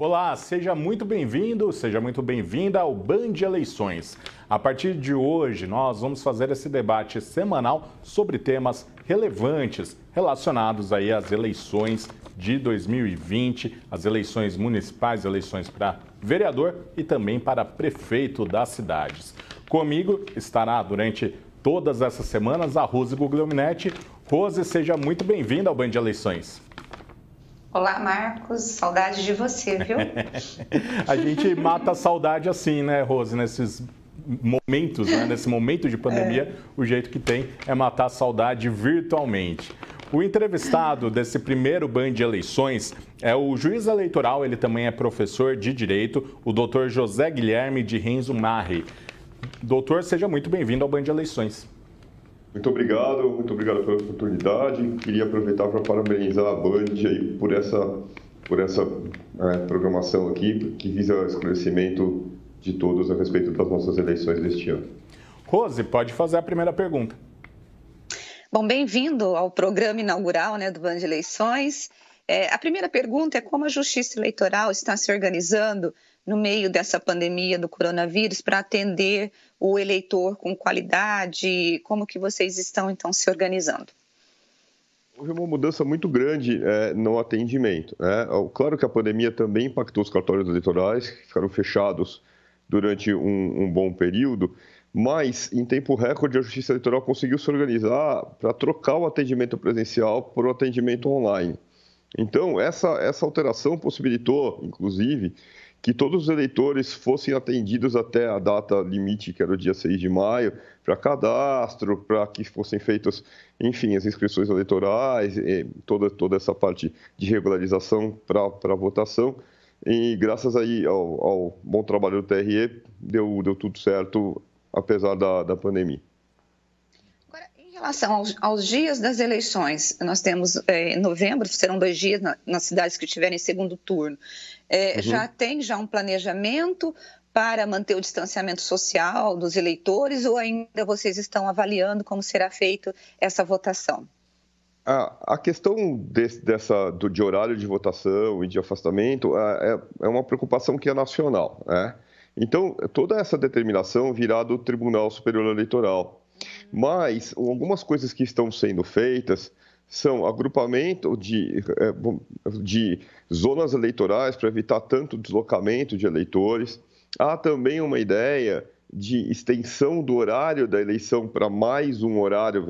Olá, seja muito bem-vindo, seja muito bem-vinda ao Band Eleições. A partir de hoje, nós vamos fazer esse debate semanal sobre temas relevantes relacionados aí às eleições de 2020, as eleições municipais, eleições para vereador e também para prefeito das cidades. Comigo estará durante todas essas semanas a Rose Guglielminetti. Rose, seja muito bem-vinda ao Band Eleições. Olá, Marcos. Saudade de você, viu? a gente mata a saudade assim, né, Rose, nesses momentos, né? nesse momento de pandemia, é. o jeito que tem é matar a saudade virtualmente. O entrevistado desse primeiro banho de eleições é o juiz eleitoral, ele também é professor de direito, o doutor José Guilherme de Renzo Marri. Doutor, seja muito bem-vindo ao banho de Eleições. Muito obrigado, muito obrigado pela oportunidade. Queria aproveitar para parabenizar a Band aí por essa, por essa é, programação aqui, que visa o esclarecimento de todos a respeito das nossas eleições deste ano. Rose, pode fazer a primeira pergunta. Bom, bem-vindo ao programa inaugural né, do Band Eleições. É, a primeira pergunta é como a Justiça Eleitoral está se organizando no meio dessa pandemia do coronavírus para atender o eleitor com qualidade? Como que vocês estão então se organizando? Houve uma mudança muito grande é, no atendimento. Né? Claro que a pandemia também impactou os cartórios eleitorais, que ficaram fechados durante um, um bom período, mas em tempo recorde a Justiça Eleitoral conseguiu se organizar para trocar o atendimento presencial por um atendimento online. Então, essa, essa alteração possibilitou, inclusive, que todos os eleitores fossem atendidos até a data limite, que era o dia 6 de maio, para cadastro, para que fossem feitas, enfim, as inscrições eleitorais, toda, toda essa parte de regularização para votação. E graças aí ao, ao, bom trabalho do TRE, deu, deu tudo certo, apesar da, da pandemia relação aos, aos, dias das eleições, nós temos é, em novembro, serão dois dias na, nas cidades que tiverem segundo turno. É, uhum. Já tem já um planejamento para manter o distanciamento social dos eleitores ou ainda vocês estão avaliando como será feito essa votação? A, questão desse, dessa, do, de horário de votação e de afastamento é, é uma preocupação que é nacional. Né? Então, toda essa determinação virá do Tribunal Superior Eleitoral, mas algumas coisas que estão sendo feitas são agrupamento de, é, de zonas eleitorais para evitar tanto deslocamento de eleitores. Há também uma ideia de extensão do horário da eleição para mais um horário,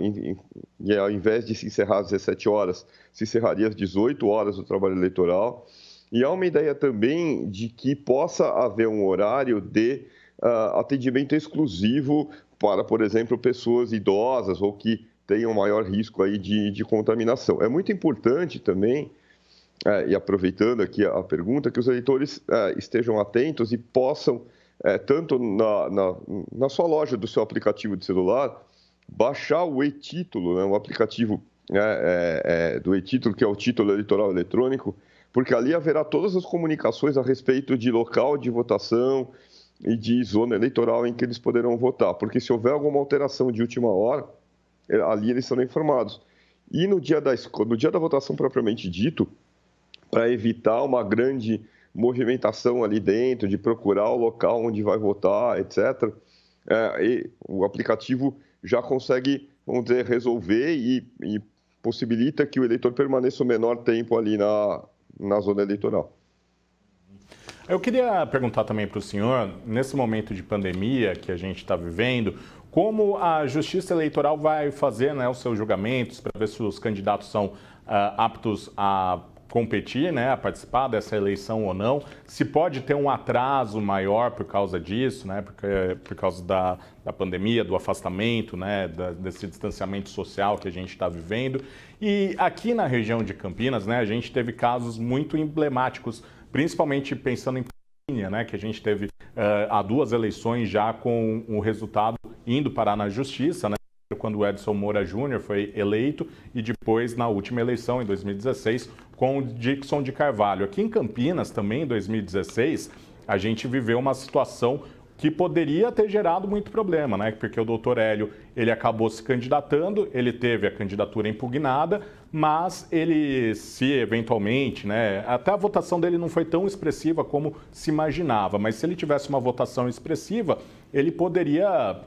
e ao invés de se encerrar às 17 horas, se encerraria às 18 horas o trabalho eleitoral. E há uma ideia também de que possa haver um horário de uh, atendimento exclusivo para, por exemplo, pessoas idosas ou que tenham maior risco aí de, de contaminação. É muito importante também, é, e aproveitando aqui a, pergunta, que os eleitores é, estejam atentos e possam, é, tanto na, na, na, sua loja do seu aplicativo de celular, baixar o e-título, né, o aplicativo né, é, é, do e-título, que é o título eleitoral eletrônico, porque ali haverá todas as comunicações a respeito de local de votação, e de zona eleitoral em que eles poderão votar, porque se houver alguma alteração de última hora, é, ali eles serão informados. E no dia da, no dia da votação propriamente dito, para evitar uma grande movimentação ali dentro, de procurar o local onde vai votar, etc., é, o aplicativo já consegue, vamos dizer, resolver e, e possibilita que o eleitor permaneça o menor tempo ali na, na zona eleitoral. Eu queria perguntar também para o senhor, nesse momento de pandemia que a gente está vivendo, como a Justiça Eleitoral vai fazer né, os seus julgamentos para ver se os candidatos são uh, aptos a competir, né, a participar dessa eleição ou não, se pode ter um atraso maior por causa disso, né, porque, por causa da, da pandemia, do afastamento, né, da, desse distanciamento social que a gente está vivendo. E aqui na região de Campinas, né, a gente teve casos muito emblemáticos principalmente pensando em Polônia, né, que a gente teve uh, há duas eleições já com o resultado indo parar na justiça, né, quando o Edson Moura Júnior foi eleito e depois na última eleição, em 2016, com o Dixon de Carvalho. Aqui em Campinas também, em 2016, a gente viveu uma situação que poderia ter gerado muito problema, né? Porque o doutor Hélio, ele acabou se candidatando, ele teve a candidatura impugnada, mas ele, se eventualmente, né, até a votação dele não foi tão expressiva como se imaginava, mas se ele tivesse uma votação expressiva, ele poderia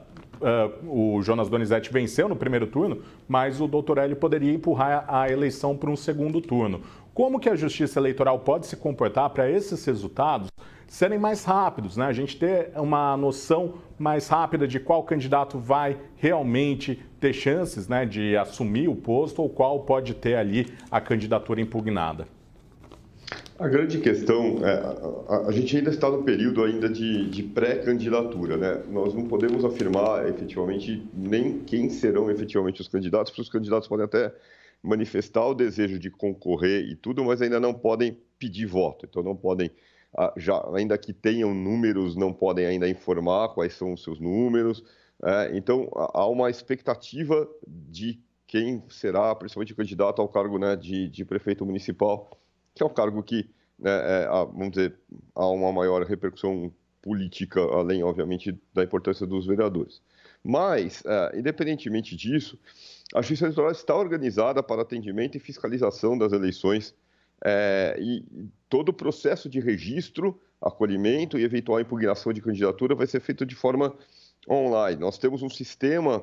Uh, o Jonas Donizete venceu no primeiro turno, mas o doutor Hélio poderia empurrar a eleição para um segundo turno. Como que a justiça eleitoral pode se comportar para esses resultados serem mais rápidos, né? A gente ter uma noção mais rápida de qual candidato vai realmente ter chances né, de assumir o posto ou qual pode ter ali a candidatura impugnada? A grande questão é, a, gente ainda está no período ainda de, de pré-candidatura, né? Nós não podemos afirmar efetivamente nem quem serão efetivamente os candidatos, porque os candidatos podem até manifestar o desejo de concorrer e tudo, mas ainda não podem pedir voto. Então não podem ah, já ainda que tenham números, não podem ainda informar quais são os seus números é, então, há uma expectativa de quem será, principalmente, candidato ao cargo né, de, de, prefeito municipal, que é um cargo que, né, é, vamos dizer, há uma maior repercussão política, além, obviamente, da importância dos vereadores. Mas, é, independentemente disso, a Justiça Eleitoral está organizada para atendimento e fiscalização das eleições é, e todo o processo de registro, acolhimento e eventual impugnação de candidatura vai ser feito de forma online. Nós temos um sistema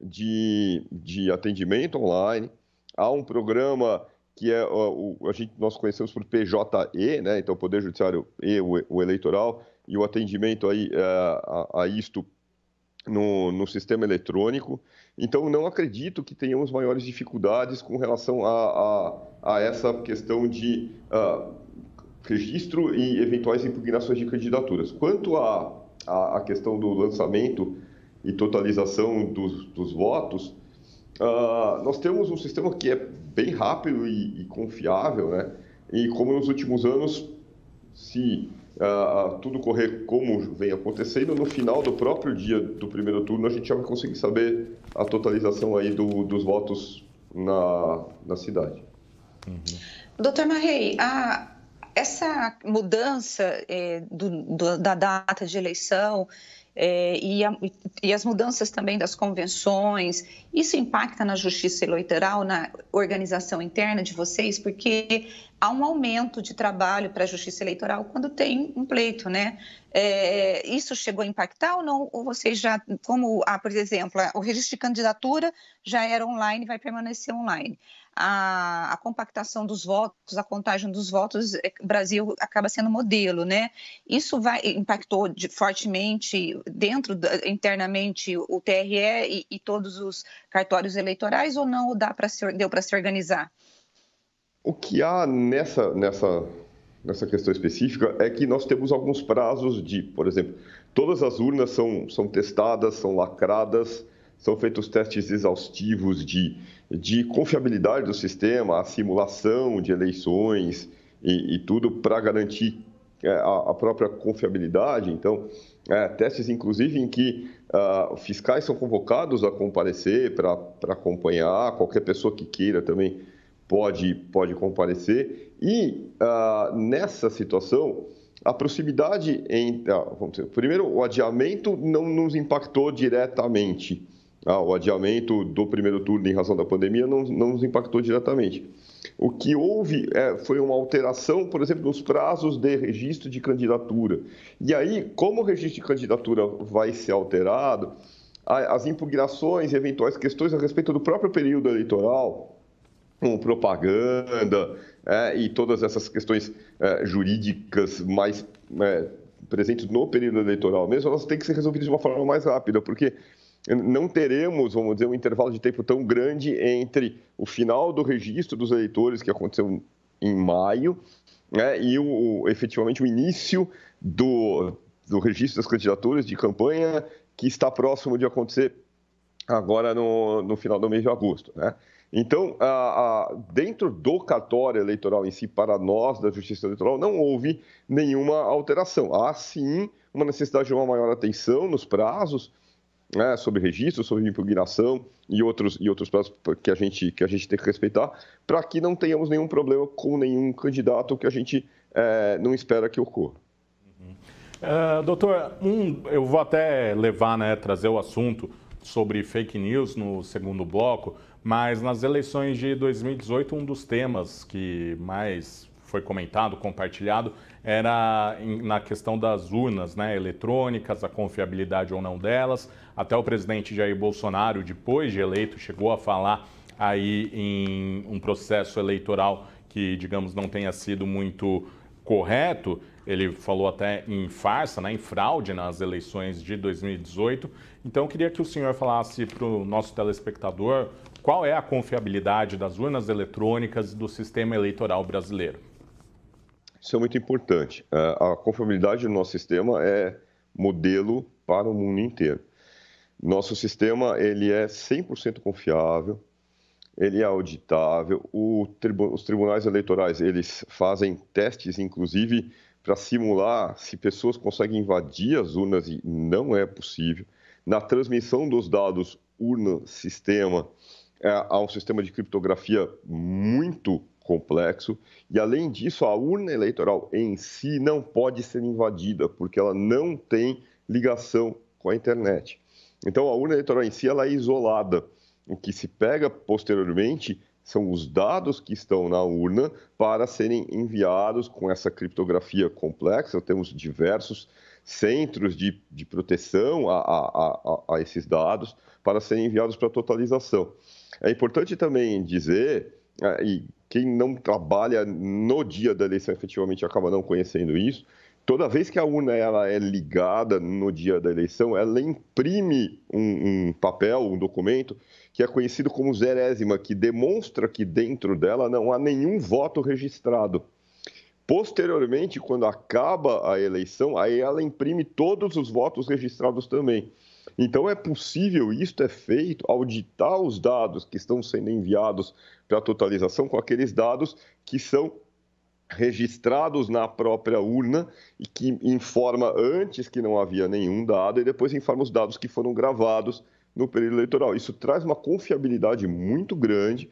de, de atendimento online, há um programa que é o, a gente nós conhecemos por PJE, né? Então Poder Judiciário e o, o eleitoral e o atendimento aí é, a, a, isto no, no, sistema eletrônico. Então, não acredito que tenhamos maiores dificuldades com relação a, a, a essa questão de uh, registro e eventuais impugnações de candidaturas. Quanto a a, a questão do lançamento e totalização dos, dos votos, uh, nós temos um sistema que é bem rápido e, e confiável, né? E como nos últimos anos, se uh, tudo correr como vem acontecendo, no final do próprio dia do primeiro turno a gente já vai conseguir saber a totalização aí do, dos votos na, na cidade. Uhum. Doutor Marrei, a, essa mudança é, do, do, da data de eleição é, e, a, e, as mudanças também das convenções, isso impacta na justiça eleitoral, na organização interna de vocês, porque há um aumento de trabalho para a justiça eleitoral quando tem um pleito, né? É, isso chegou a impactar ou não? Ou vocês já, como, ah, por exemplo, o registro de candidatura já era online e vai permanecer online a, a, compactação dos votos, a contagem dos votos, o é, Brasil acaba sendo modelo, né? Isso vai, impactou de, fortemente dentro internamente o TRE e, e, todos os cartórios eleitorais ou não? dá pra se, deu para se organizar? O que há nessa, nessa, nessa questão específica é que nós temos alguns prazos de, por exemplo, todas as urnas são, são testadas, são lacradas são feitos testes exaustivos de, de confiabilidade do sistema, a simulação de eleições e, e tudo para garantir é, a, a, própria confiabilidade. Então, é, testes inclusive em que uh, fiscais são convocados a comparecer para acompanhar, qualquer pessoa que queira também pode, pode comparecer. E uh, nessa situação, a proximidade entre. Ah, dizer, primeiro, o adiamento não nos impactou diretamente ah, o adiamento do primeiro turno em razão da pandemia não, não nos impactou diretamente. O que houve é, foi uma alteração, por exemplo, nos prazos de registro de candidatura. E aí, como o registro de candidatura vai ser alterado, as impugnações, eventuais questões a respeito do próprio período eleitoral, com propaganda é, e todas essas questões é, jurídicas mais é, presentes no período eleitoral mesmo, elas têm que ser resolvidas de uma forma mais rápida, porque não teremos, vamos dizer, um intervalo de tempo tão grande entre o final do registro dos eleitores, que aconteceu em maio, né, e o, o, efetivamente o início do, do registro das candidaturas de campanha, que está próximo de acontecer agora no, no final do mês de agosto. Né? Então, a, a, dentro do cartório eleitoral em si, para nós da Justiça Eleitoral, não houve nenhuma alteração. Há sim uma necessidade de uma maior atenção nos prazos, né, sobre registro, sobre impugnação e outros, e outros prazos que a gente, que a gente tem que respeitar, para que não tenhamos nenhum problema com nenhum candidato que a gente é, não espera que ocorra. Uh, doutor, um, eu vou até levar, né, trazer o assunto sobre fake news no segundo bloco, mas nas eleições de 2018, um dos temas que mais foi comentado, compartilhado, era na questão das urnas né, eletrônicas, a confiabilidade ou não delas. Até o presidente Jair Bolsonaro, depois de eleito, chegou a falar aí em um processo eleitoral que, digamos, não tenha sido muito correto. Ele falou até em farsa, né, em fraude nas eleições de 2018. Então, eu queria que o senhor falasse para o nosso telespectador qual é a confiabilidade das urnas eletrônicas do sistema eleitoral brasileiro. Isso é muito importante. É, a confiabilidade do nosso sistema é modelo para o mundo inteiro. Nosso sistema ele é 100% confiável, ele é auditável. os tribunais eleitorais eles fazem testes, inclusive, para simular se pessoas conseguem invadir as urnas e não é possível. Na transmissão dos dados urna-sistema, é, há um sistema de criptografia muito complexo. E, além disso, a urna eleitoral em si não pode ser invadida, porque ela não tem ligação com a internet. Então, a urna eleitoral em si ela é isolada. O que se pega posteriormente são os dados que estão na urna para serem enviados com essa criptografia complexa. Temos diversos centros de, de proteção a, a, a, a esses dados para serem enviados para totalização. É importante também dizer, é, e quem não trabalha no dia da eleição efetivamente acaba não conhecendo isso. Toda vez que a urna ela é ligada no dia da eleição, ela imprime um, um papel, um documento, que é conhecido como zerésima, que demonstra que dentro dela não há nenhum voto registrado. Posteriormente, quando acaba a eleição, aí ela imprime todos os votos registrados também. Então é possível, isto é feito, auditar os dados que estão sendo enviados para a totalização com aqueles dados que são registrados na própria urna e que informa antes que não havia nenhum dado e depois informa os dados que foram gravados no período eleitoral. Isso traz uma confiabilidade muito grande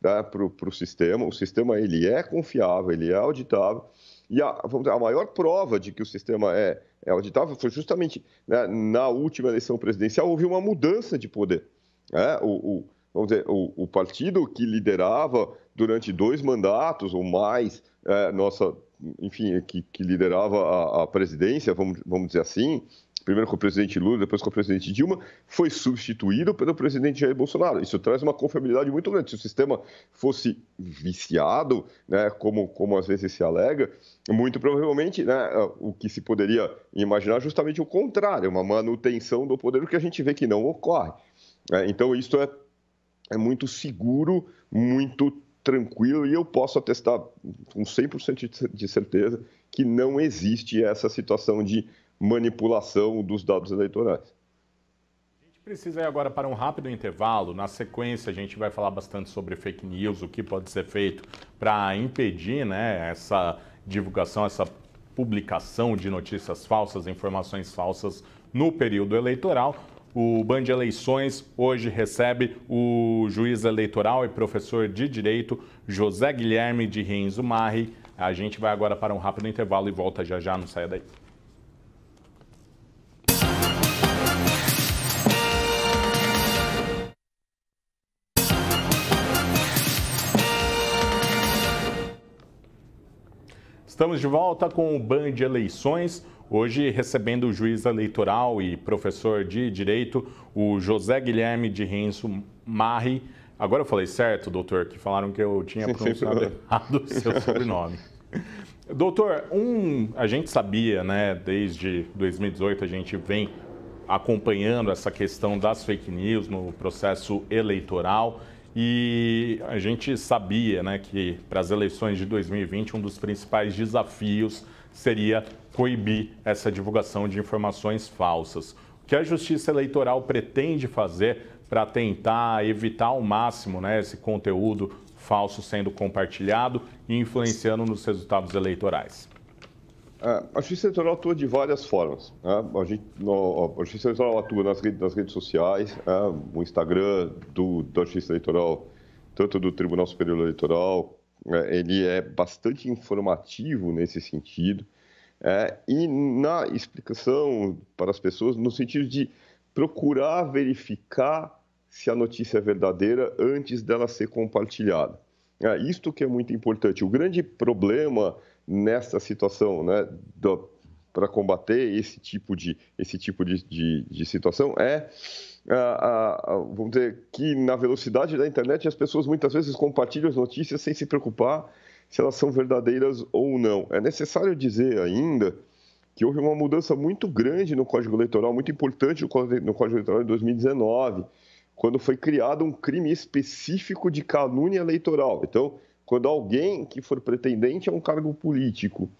né, para o sistema. O sistema ele é confiável, ele é auditável e a, dizer, a maior prova de que o sistema é é estava, foi justamente né, na última eleição presidencial houve uma mudança de poder. Né? O, o, vamos dizer, o, o, partido que liderava durante dois mandatos ou mais, é, nossa, enfim, que, que liderava a, a presidência, vamos, vamos dizer assim, primeiro com o presidente Lula, depois com o presidente Dilma, foi substituído pelo presidente Jair Bolsonaro. Isso traz uma confiabilidade muito grande. Se o sistema fosse viciado, né, como, como às vezes se alega, muito provavelmente né, o que se poderia imaginar é justamente o contrário, uma manutenção do poder, o que a gente vê que não ocorre. Né. Então, isso é, é muito seguro, muito tranquilo, e eu posso atestar com 100% de certeza que não existe essa situação de manipulação dos dados eleitorais. A gente precisa ir agora para um rápido intervalo. Na sequência, a gente vai falar bastante sobre fake news, o que pode ser feito para impedir né, essa divulgação, essa publicação de notícias falsas, informações falsas no período eleitoral. O Band Eleições hoje recebe o juiz eleitoral e professor de direito José Guilherme de Renzo Marri. A gente vai agora para um rápido intervalo e volta já já, não saia daí. Estamos de volta com o Band de Eleições, hoje recebendo o juiz eleitoral e professor de direito, o José Guilherme de Renzo Marri. Agora eu falei certo, doutor, que falaram que eu tinha pronunciado errado o seu sobrenome. doutor, um, a gente sabia, né, desde 2018 a gente vem acompanhando essa questão das fake news no processo eleitoral. E a gente sabia né, que para as eleições de 2020, um dos principais desafios seria coibir essa divulgação de informações falsas. O que a Justiça Eleitoral pretende fazer para tentar evitar ao máximo né, esse conteúdo falso sendo compartilhado e influenciando nos resultados eleitorais? É, a justiça eleitoral atua de várias formas. Né? A, gente, a, justiça eleitoral atua nas redes, nas redes sociais, né? o Instagram do, da justiça eleitoral, tanto do Tribunal Superior Eleitoral, né? ele é bastante informativo nesse sentido é, e na explicação para as pessoas, no sentido de procurar verificar se a notícia é verdadeira antes dela ser compartilhada. É, isto que é muito importante. O grande problema nessa situação, né, para combater esse tipo de, esse tipo de, de, de situação é a, a, vamos dizer que na velocidade da internet as pessoas muitas vezes compartilham as notícias sem se preocupar se elas são verdadeiras ou não. É necessário dizer ainda que houve uma mudança muito grande no Código Eleitoral, muito importante no Código Eleitoral de 2019, quando foi criado um crime específico de calúnia eleitoral. Então, quando alguém que for pretendente a um cargo político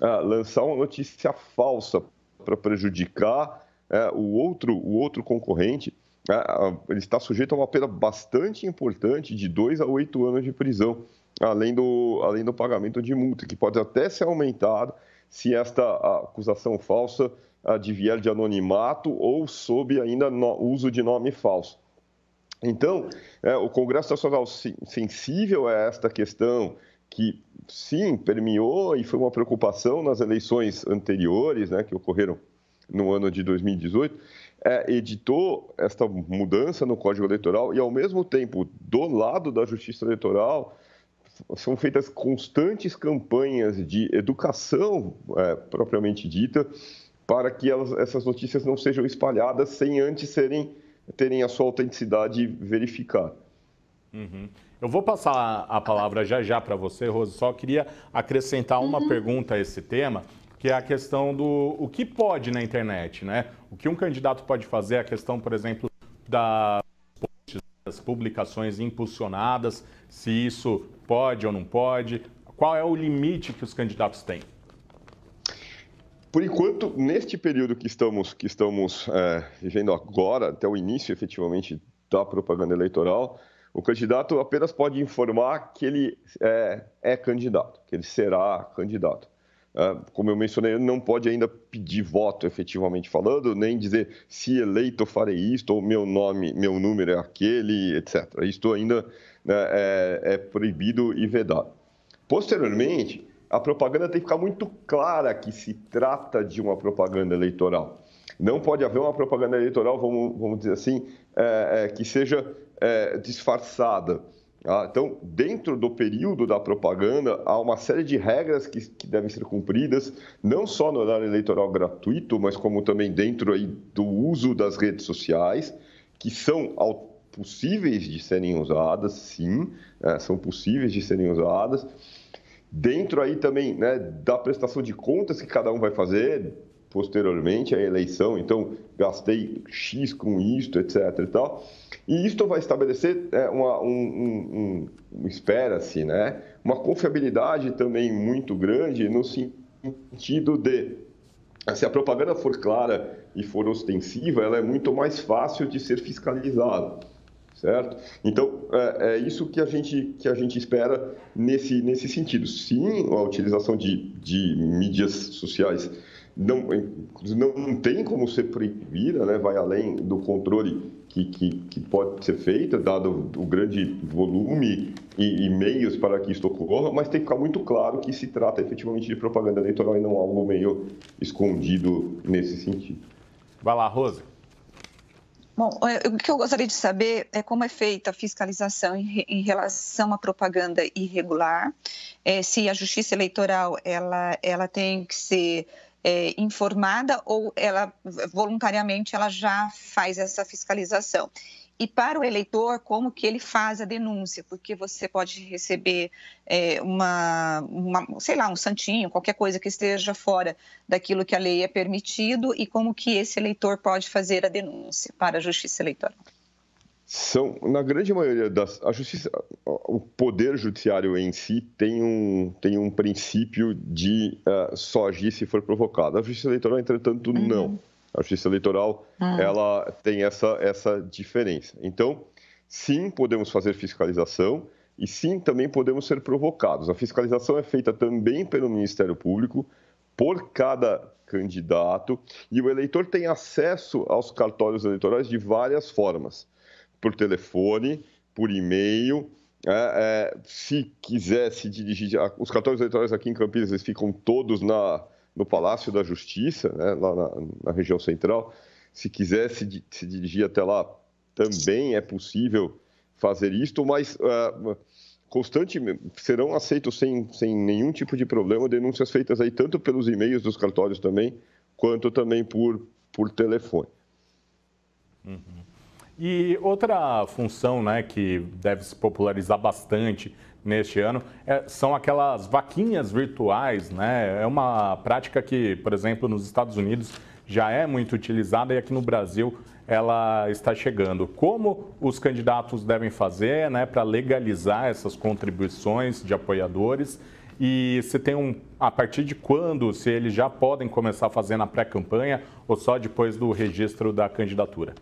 ah, lançar uma notícia falsa para prejudicar é, o, outro, o outro concorrente, é, ele está sujeito a uma pena bastante importante de dois a oito anos de prisão, além do, além do pagamento de multa, que pode até ser aumentado se esta acusação falsa advier ah, de anonimato ou sob ainda no, uso de nome falso. Então, é, o Congresso Nacional sensível a esta questão, que sim, permeou e foi uma preocupação nas eleições anteriores, né, que ocorreram no ano de 2018, é, editou esta mudança no Código Eleitoral e, ao mesmo tempo, do lado da Justiça Eleitoral, são feitas constantes campanhas de educação é, propriamente dita para que elas, essas notícias não sejam espalhadas sem antes serem terem a sua autenticidade e verificar. Uhum. Eu vou passar a palavra já já para você, Rose. Só queria acrescentar uma uhum. pergunta a esse tema, que é a questão do o que pode na internet, né? O que um candidato pode fazer, a questão, por exemplo, das publicações impulsionadas, se isso pode ou não pode, qual é o limite que os candidatos têm? Por enquanto, neste período que estamos, que estamos é, vivendo agora, até o início efetivamente da propaganda eleitoral, o candidato apenas pode informar que ele é, é candidato, que ele será candidato. É, como eu mencionei, ele não pode ainda pedir voto efetivamente falando, nem dizer se eleito farei isto, ou meu nome, meu número é aquele, etc. Isto ainda né, é, é proibido e vedado. Posteriormente, a propaganda tem que ficar muito clara que se trata de uma propaganda eleitoral. Não pode haver uma propaganda eleitoral, vamos, vamos dizer assim, é, é, que seja é, disfarçada. Ah, então, dentro do período da propaganda, há uma série de regras que, que, devem ser cumpridas, não só no horário eleitoral gratuito, mas como também dentro aí do uso das redes sociais, que são possíveis de serem usadas, sim, é, são possíveis de serem usadas, Dentro aí também né, da prestação de contas que cada um vai fazer posteriormente à eleição, então gastei X com isto, etc. E, tal. e isto vai estabelecer é, uma, um, um, um espera-se, né, uma confiabilidade também muito grande no sentido de se a propaganda for clara e for ostensiva, ela é muito mais fácil de ser fiscalizada certo? Então, é, é, isso que a gente, que a gente espera nesse, nesse sentido. Sim, a utilização de, de mídias sociais não, não tem como ser proibida, né? vai além do controle que, que, que pode ser feita, dado o grande volume e, e meios para que isso ocorra, mas tem que ficar muito claro que se trata efetivamente de propaganda eleitoral e não algo meio escondido nesse sentido. Vai lá, Rosa Bom, é, o que eu gostaria de saber é como é feita a fiscalização em relação à propaganda irregular, é, se a justiça eleitoral ela, ela tem que ser é, informada ou ela voluntariamente ela já faz essa fiscalização e para o eleitor como que ele faz a denúncia, porque você pode receber é, uma, uma, sei lá, um santinho, qualquer coisa que esteja fora daquilo que a lei é permitido e como que esse eleitor pode fazer a denúncia para a Justiça Eleitoral. São, na grande maioria das. A justiça, o poder judiciário em si tem um, tem um princípio de uh, só agir se for provocado. A justiça eleitoral, entretanto, uhum. não a Justiça Eleitoral ah. ela tem essa, essa diferença. Então, sim, podemos fazer fiscalização e sim, também podemos ser provocados. A fiscalização é feita também pelo Ministério Público por cada candidato e o eleitor tem acesso aos cartórios eleitorais de várias formas, por telefone, por e-mail, é, é, se quiser se dirigir, os cartórios eleitorais aqui em Campinas eles ficam todos na no Palácio da Justiça, né, lá na, na, região central. Se quiser se, se, dirigir até lá, também é possível fazer isto, mas uh, ah, constantemente serão aceitos sem, sem nenhum tipo de problema denúncias feitas aí tanto pelos e-mails dos cartórios também, quanto também por, por telefone. Uhum. E outra função né, que deve se popularizar bastante neste ano é, são aquelas vaquinhas virtuais, né? É uma prática que, por exemplo, nos Estados Unidos já é muito utilizada e aqui no Brasil ela está chegando. Como os candidatos devem fazer né, para legalizar essas contribuições de apoiadores? E se tem um. A partir de quando, se eles já podem começar a fazer na pré-campanha ou só depois do registro da candidatura?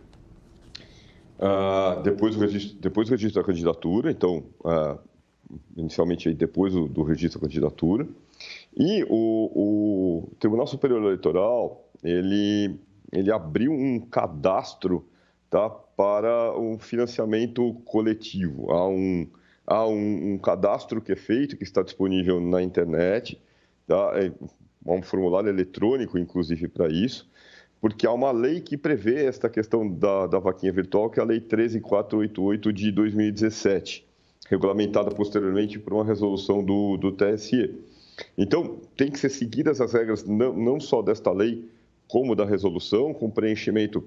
Uh, depois, do registro, depois do registro da candidatura, então, uh, inicialmente depois do, do registro da candidatura. E o, o, Tribunal Superior Eleitoral ele, ele abriu um cadastro tá, para o um financiamento coletivo. Há, um, há um, um, cadastro que é feito, que está disponível na internet, tá, é, há um formulário eletrônico, inclusive, para isso, porque há uma lei que prevê esta questão da, da vaquinha virtual, que é a Lei 13488 de 2017 regulamentada posteriormente por uma resolução do, do TSE. Então, tem que ser seguidas as regras não, não só desta lei, como da resolução, com preenchimento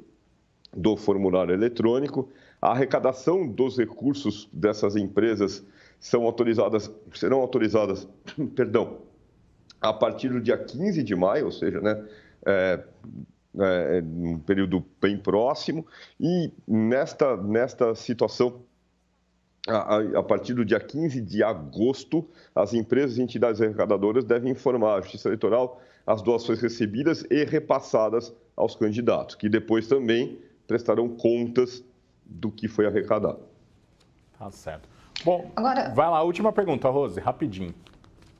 do formulário eletrônico. A arrecadação dos recursos dessas empresas são autorizadas, serão autorizadas, perdão, a partir do dia 15 de maio, ou seja, né, é, é, um período bem próximo, e nesta, nesta situação a, a, partir do dia 15 de agosto, as empresas e entidades arrecadadoras devem informar à Justiça Eleitoral as doações recebidas e repassadas aos candidatos, que depois também prestarão contas do que foi arrecadado. Tá certo. Bom, Agora... vai lá, última pergunta, Rose, rapidinho.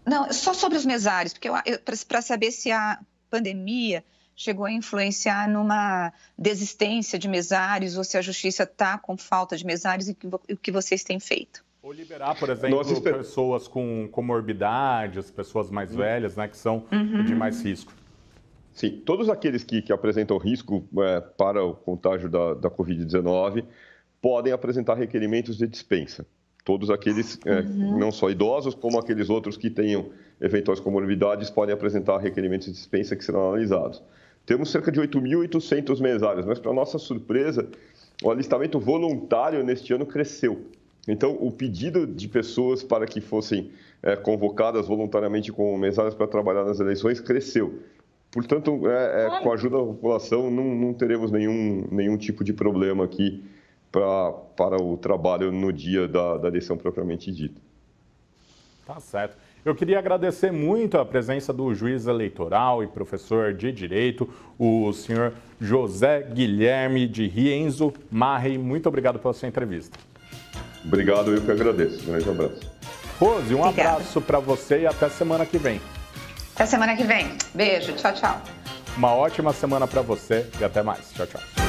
Não, só sobre os mesários, porque para saber se a pandemia chegou a influenciar numa desistência de mesários ou se a justiça está com falta de mesários e o que vocês têm feito? Ou liberar, por exemplo, Nossa, pessoas com comorbidades, pessoas mais hum. velhas, né, que são uhum. de mais risco. Sim, todos aqueles que, que apresentam risco é, para o contágio da, da Covid-19 podem apresentar requerimentos de dispensa. Todos aqueles, é, uhum. não só idosos, como aqueles outros que tenham eventuais comorbidades, podem apresentar requerimentos de dispensa que serão analisados. Temos cerca de 8.800 mesários, mas para nossa surpresa, o alistamento voluntário neste ano cresceu. Então, o pedido de pessoas para que fossem é, convocadas voluntariamente como mesários para trabalhar nas eleições cresceu. Portanto, é, é, com a ajuda da população, não, não teremos nenhum, nenhum tipo de problema aqui pra, para o trabalho no dia da, da eleição propriamente dita. Tá certo. Eu queria agradecer muito a presença do juiz eleitoral e professor de direito, o senhor José Guilherme de Rienzo Marri. Muito obrigado pela sua entrevista. Obrigado, eu que agradeço. Um grande abraço. Rose, um Obrigada. abraço para você e até semana que vem. Até semana que vem. Beijo, tchau, tchau. Uma ótima semana para você e até mais. Tchau, tchau.